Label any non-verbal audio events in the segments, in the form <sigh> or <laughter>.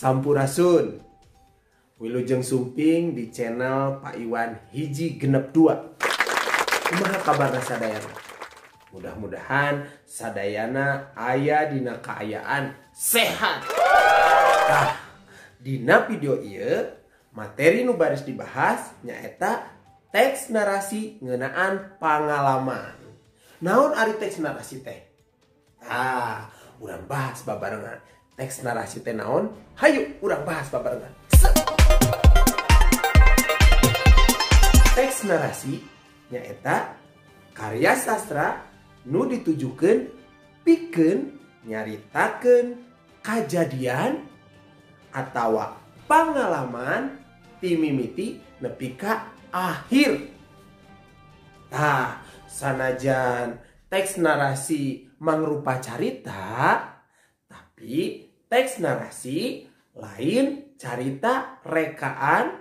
Kamuraun Willlujungng Suping di channel Pak Iwan hijji genp 2 kabar Sadayana mudah-mudahan Sadayana ayaah Di keayaan sehat Dina video I materi nu baris dibahas nyaeta teks narasi ngenaan pangalaman naun Ari teks narasi teh ah udah bahas barengan teks narasi tenaon Hayu urang bahas babarengan teks narasi nyaeta karya sastra nu ditujukan piken nyaritaken kejadian atau pengalaman timimiti nepika akhir Nah, sanajan teks narasi mangrupa carita, tapi teks narasi, lain carita rekaan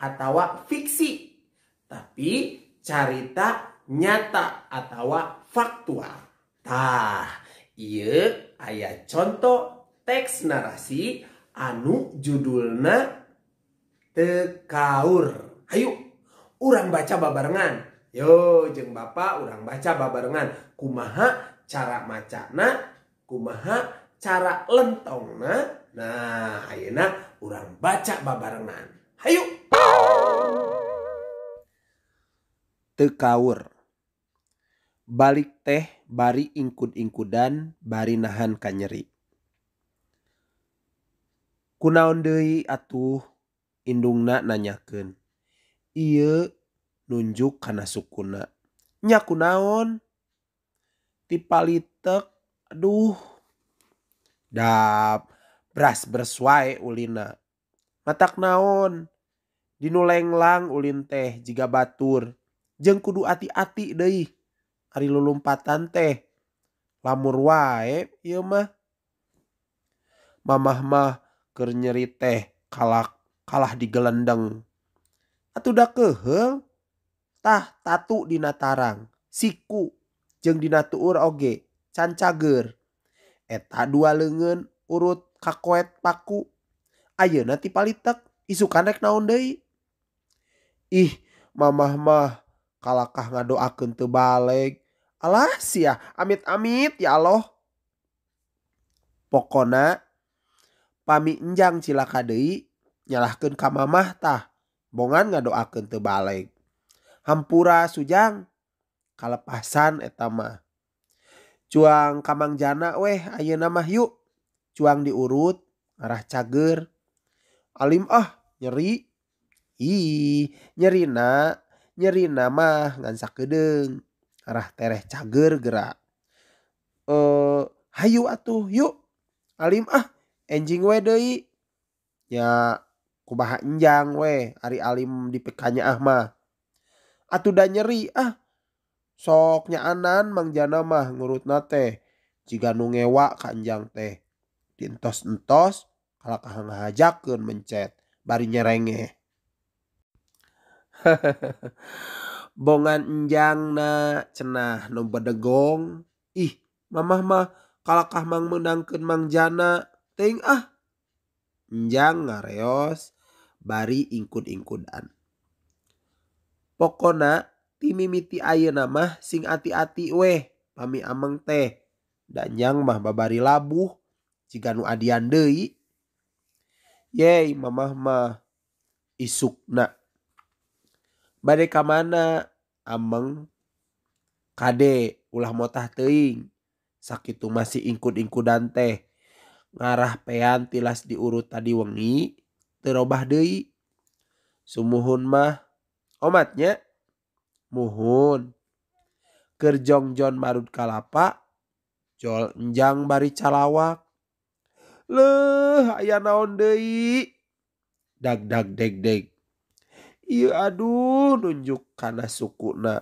atau fiksi, tapi carita nyata atau faktual. Tah, iya Ayah contoh teks narasi anu judulna tekaur. Ayo, orang baca babarengan. Yo, jeng bapak orang baca babarengan. Kumaha cara macana, kumaha Car leong naak urang baca babaan hay tekawur balik teh bari ingkunt-ingku dan bari nahan kan nyeri Kunaon dewi atuh inung na nanyaken ia nunjukkana sukuna nya ku naon tipali teuh Da beras bersuai, ulina. Matak naon. Dinulenglang ulin teh jika batur. Jeng kudu ati-ati hari Ari lulumpatan teh. Lamur wae iya mah. Mamah mah ker nyeri teh kalak kalah digelendeng. Atuh dah kehel. Tah tatu dinatarang. Siku jeng dinatuur oge. Cancager ta dua lengen urut kakoet paku Ayo nanti paltek isu kanek naon ih mamamah mah kakah ngadoakentu balik Allah si amit-amit ya Allahpokona pamitjang silakadei Nyalahkan kama mahtah bonngan ngadoakentu balik hampura sujang kalepasan etamaah cuang kamang jana weh ayo nama yuk cuang diurut arah cager alim ah nyeri ih nyerina nyerina mah ngansa kedeng arah tereh cager gerak eh hayu atuh yuk alim ah enjing we deui ya kubaha enjang we ari alim di pekanya ah mah atuh da nyeri ah soknya anan mangjana mah ngurut na teh jika nungewa kanjang teh Titos entos Kakah ngahajakken mencet bari nyerenge <laughs> bonngan njang na cena nummbe deggong ih mamamah mahkalakah mang menangangkan mangjana te ahjang ngareos barii ingkun-ingkunan Pok na mimiti A nama sing hati-hati weh pami amang teh ndaknyang mahbabi labu ciu adian Dei Yey Mamah mah isukna badai kamana amang Kdek ulah motah teing sakit masih ingkut-ingku dan teh ngarah peyan tilas diurut tadi wengi terubah Dei summoun mah otnya mohunn kerjongjo marut kalpakjang baricalawak le aya naon Dei dagdag deg de I aduh nunjuk karena sukuna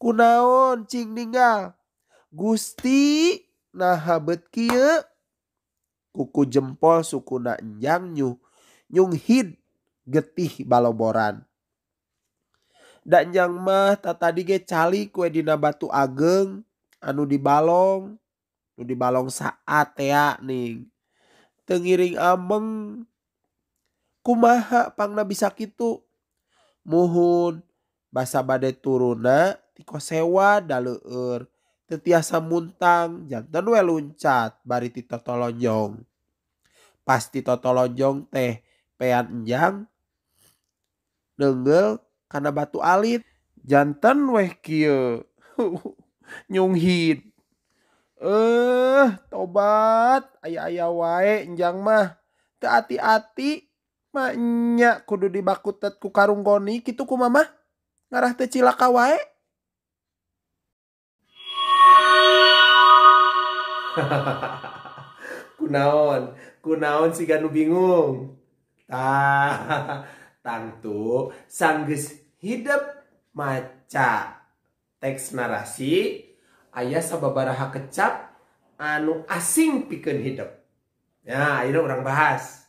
kunaoncingningal guststi nahbet Ki kuku jempol suku najangny nyunghid getih balboraran enjang mah tak tadi cali kuedinana batu ageng anu dibalong dibalong saat yaning tengiring amme kumahapangna bisa gitu mohun basa badai turuna tiko sewa daur teasa muntangjantan well loncat bari ti tolonjong pasti tolonjong teh pe enjang dannggel ke karena batu alit jantan weh kio <laughs> nyunghin eh tobat ayah ayah wae enjang mah teu hati-hati maknya kudu dibakutet ku karung goni gitu ku mama ngarah teu cilaka wae <laughs> kunaon kunaon si ganu bingung ah tangtu sanggeus hidup maca teks narasi ayah sababaraha kecap anu asing piken hidup ya akhirnya orang bahas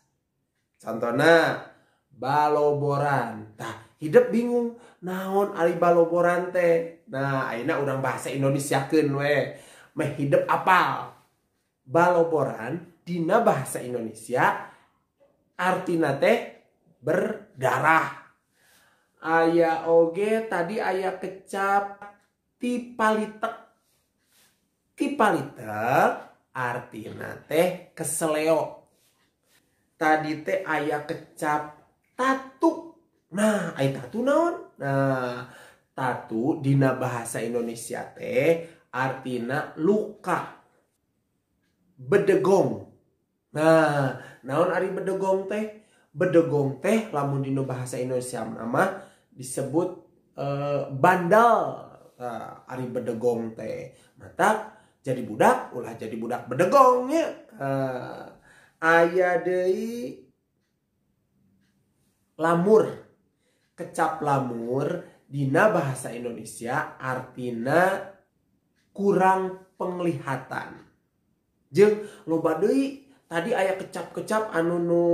contohnya baloboran tah hidup bingung naon ari baloboran teh nah akhirnya orang bahasa Indonesia ken we menghidup apal baloboran dina bahasa Indonesia artina teh berdarah Ayah oge tadi ayah kecap tipalitek. Tipalitek artinya teh keseleo. Tadi teh ayah kecap tatu. Nah, ayah tatu naon? Nah, tatu dina bahasa Indonesia teh artinya luka bedegong nah naon ari bedegong teh bedegong teh lamun dina bahasa Indonesia nama disebut uh, eh, bandal uh, ah, Ari bedegong teh mata jadi budak ulah jadi budak bedegongnya uh, ah, ayah dei lamur kecap lamur dina bahasa Indonesia artina kurang penglihatan jeng lo badui tadi ayah kecap-kecap anu nu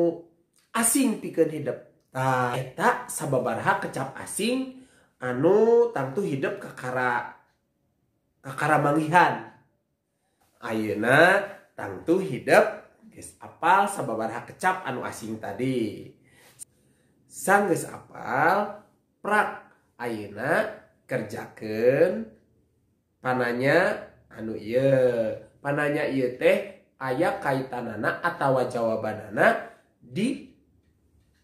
asing pikeun hidup kitasababarha kecap asing anu tatu hidup kekara akarabangihan Ayeuna tangtu hidup apalsababarha kecap anu asing tadi sang apalprak Ayeuna kerjakan pananya anu ye pananya ia teh ayaah kaitan anak atau jawwaaban anak di dalam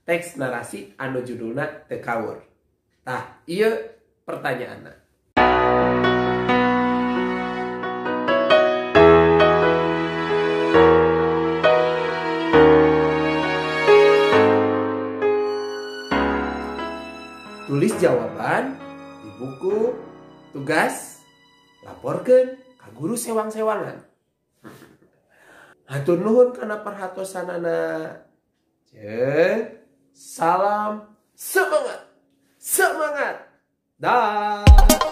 teks narasi anu judulna Coward. tah iya pertanyaan tulis jawaban di buku tugas laporkan ke guru sewang-sewangan Hatur nuhun karena anak-anak. jeng Salam semangat. Semangat. Dah.